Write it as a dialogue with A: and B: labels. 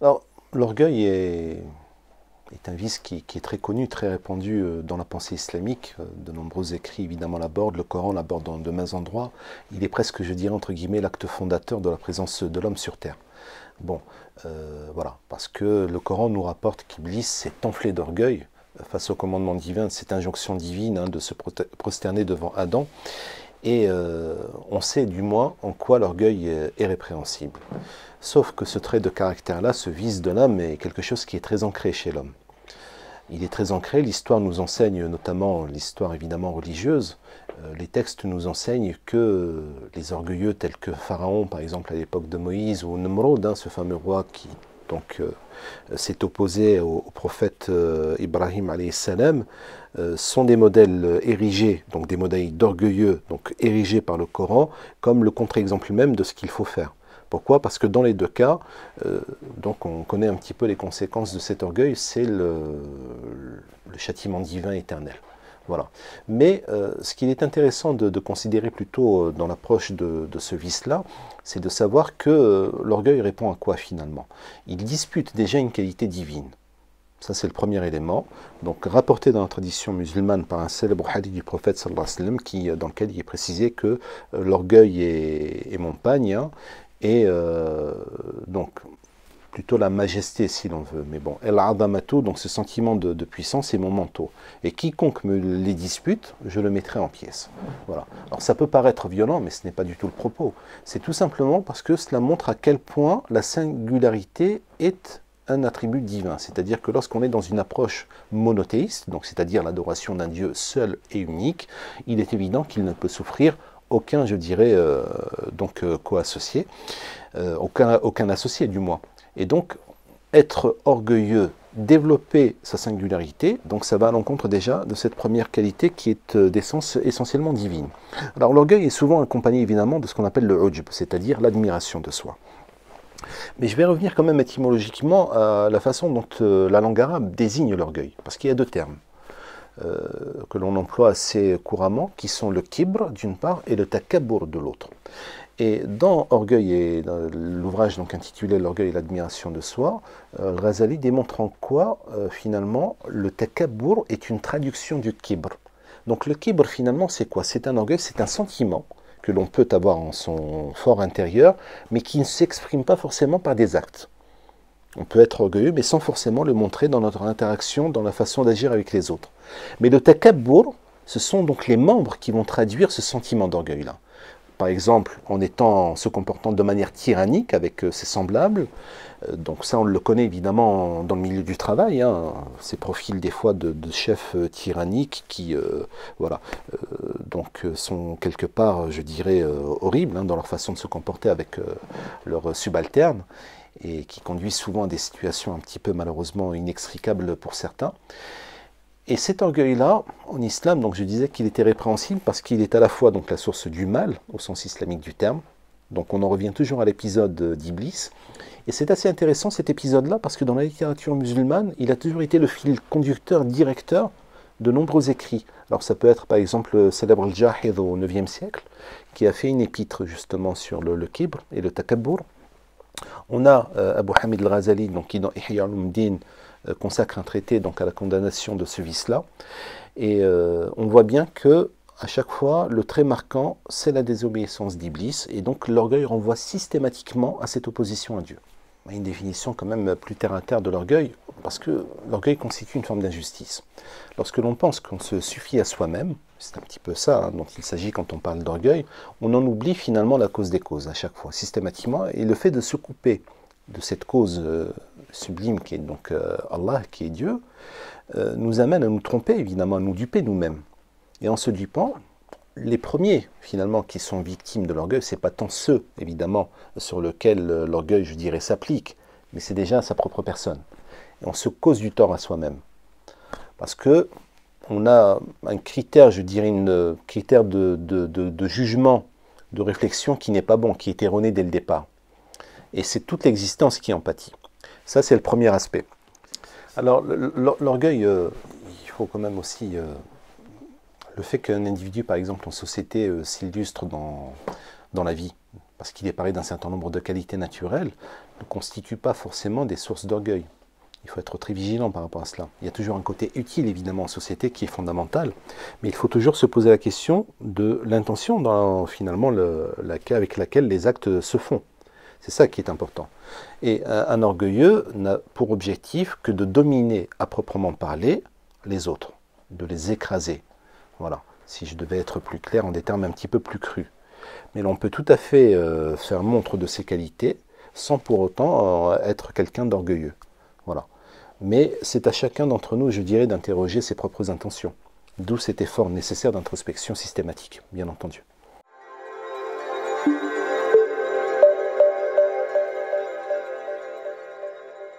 A: Alors, l'orgueil est, un vice qui, est très connu, très répandu euh, dans la pensée islamique. Euh, de nombreux écrits, évidemment, l'abordent, le Coran l'aborde dans de mains endroits. Il est presque, je dirais, entre guillemets, l'acte fondateur de la présence de l'homme sur Terre. Bon, euh, voilà, parce que le Coran nous rapporte qu'Iblis s'est enflé d'orgueil face au commandement divin, cette injonction divine hein, de se prosterner devant Adam et euh, on sait du moins en quoi l'orgueil est répréhensible. Sauf que ce trait de caractère-là, ce vice de l'âme, est quelque chose qui est très ancré chez l'homme. Il est très ancré, l'histoire nous enseigne, notamment l'histoire évidemment religieuse, euh, les textes nous enseignent que les orgueilleux tels que Pharaon, par exemple à l'époque de Moïse, ou Nemrod, hein, ce fameux roi qui donc euh, c'est opposé au, prophète euh, Ibrahim salam euh, sont des modèles érigés, donc des modèles d'orgueilleux, donc érigés par le Coran, comme le contre-exemple même de ce qu'il faut faire. Pourquoi Parce que dans les deux cas, donc on connaît un petit peu les conséquences de cet orgueil, c'est le châtiment divin éternel. Voilà. Mais euh, ce qu'il est intéressant de, considérer plutôt euh, dans l'approche de, ce vice-là, c'est de savoir que euh, l'orgueil répond à quoi finalement Il dispute déjà une qualité divine. Ça, c'est le premier élément. Donc, rapporté dans la tradition musulmane par un célèbre hadith du prophète sallallahu alayhi wa sallam, dans lequel il est précisé que l'orgueil est, mon pagne. Hein. et donc, plutôt la majesté si l'on veut. Mais bon, El Adamato, donc ce sentiment de, puissance, est mon manteau. Et quiconque me les dispute, je le mettrai en pièces. Voilà. Alors ça peut paraître violent, mais ce n'est pas du tout le propos. C'est tout simplement parce que cela montre à quel point la singularité est un attribut divin. C'est-à-dire que lorsqu'on est dans une approche monothéiste, donc c'est-à-dire l'adoration d'un Dieu seul et unique, il est évident qu'il ne peut souffrir aucun, je dirais, euh, donc euh, co-associé, euh, aucun, aucun associé du moins. Et donc, être orgueilleux, développer sa singularité, donc ça va à l'encontre déjà de cette première qualité qui est euh, d'essence essentiellement divine. Alors l'orgueil est souvent accompagné évidemment de ce qu'on appelle le ujb, c'est-à-dire l'admiration de soi. Mais je vais revenir quand même étymologiquement à la façon dont euh, la langue arabe désigne l'orgueil, parce qu'il y a deux termes. Euh, que l'on emploie assez couramment, qui sont le kibr d'une part et le takabour de l'autre. Et dans Orgueil et l'ouvrage donc intitulé L'orgueil et l'admiration de soi, Razali euh, démontre en quoi euh, finalement le takabour est une traduction du kibr. Donc le kibr finalement c'est quoi C'est un orgueil, c'est un sentiment que l'on peut avoir en son fort intérieur, mais qui ne s'exprime pas forcément par des actes. On peut être orgueilleux, mais sans forcément le montrer dans notre interaction, dans la façon d'agir avec les autres. Mais le takabur, ce sont donc les membres qui vont traduire ce sentiment d'orgueil-là. Par exemple, en étant, se comportant de manière tyrannique avec euh, ses semblables, euh, donc ça on le connaît évidemment dans le milieu du travail, hein, ces profils des fois de, chefs euh, tyranniques qui voilà, euh, sont quelque part, euh, je dirais, euh, horribles hein, dans leur façon de se comporter avec leurs subalternes et qui conduisent souvent à des situations un petit peu malheureusement inextricables pour certains. Et cet orgueil-là, en islam, donc je disais qu'il était répréhensible parce qu'il est à la fois donc la source du mal au sens islamique du terme. Donc on en revient toujours à l'épisode d'Iblis. Et c'est assez intéressant cet épisode-là parce que dans la littérature musulmane, il a toujours été le fil conducteur, directeur de nombreux écrits. Alors ça peut être par exemple le euh, célèbre Al-Jahid au IXe siècle, qui a fait une épître justement sur le, le kibr et le Takabur. On a euh, Abu Hamid al-Ghazali, qui dans Ihya al euh, consacre un traité donc, à la condamnation de ce vice-là. Et on voit bien que à chaque fois, le trait marquant, c'est la désobéissance d'Iblis, et donc l'orgueil renvoie systématiquement à cette opposition à Dieu une définition quand même plus terre à terre de l'orgueil, parce que l'orgueil constitue une forme d'injustice. Lorsque l'on pense qu'on se suffit à soi-même, c'est un petit peu ça hein, dont il s'agit quand on parle d'orgueil, on en oublie finalement la cause des causes à chaque fois, systématiquement, et le fait de se couper de cette cause euh, sublime qui est donc euh, Allah, qui est Dieu, euh, nous amène à nous tromper, évidemment, à nous duper nous-mêmes. Et en se dupant, les premiers finalement qui sont victimes de l'orgueil, c'est pas tant ceux évidemment sur lesquels euh, l'orgueil, je dirais, s'applique, mais c'est déjà sa propre personne. on se cause du tort à soi-même, parce que on a un critère, je dirais, un euh, critère de, de, jugement, de réflexion qui n'est pas bon, qui est erroné dès le départ. Et c'est toute l'existence qui en pâtit. Ça, c'est le premier aspect. Alors, l'orgueil, euh, il faut quand même aussi le fait qu'un individu, par exemple, en société, euh, s'illustre dans, dans la vie, parce qu'il est paré d'un certain nombre de qualités naturelles, ne constitue pas forcément des sources d'orgueil. Il faut être très vigilant par rapport à cela. Il y a toujours un côté utile, évidemment, en société qui est fondamental, mais il faut toujours se poser la question de l'intention, finalement, avec laquelle les actes se font. C'est ça qui est important. Et euh, un orgueilleux n'a pour objectif que de dominer, à proprement parler, les autres, de les écraser, voilà, si je devais être plus clair en des termes un petit peu plus crus. Mais l'on peut tout à fait euh, faire montre de ses qualités sans pour autant euh, être quelqu'un d'orgueilleux. Voilà. Mais c'est à chacun d'entre nous, je dirais, d'interroger ses propres intentions. D'où cet effort nécessaire d'introspection systématique, bien entendu.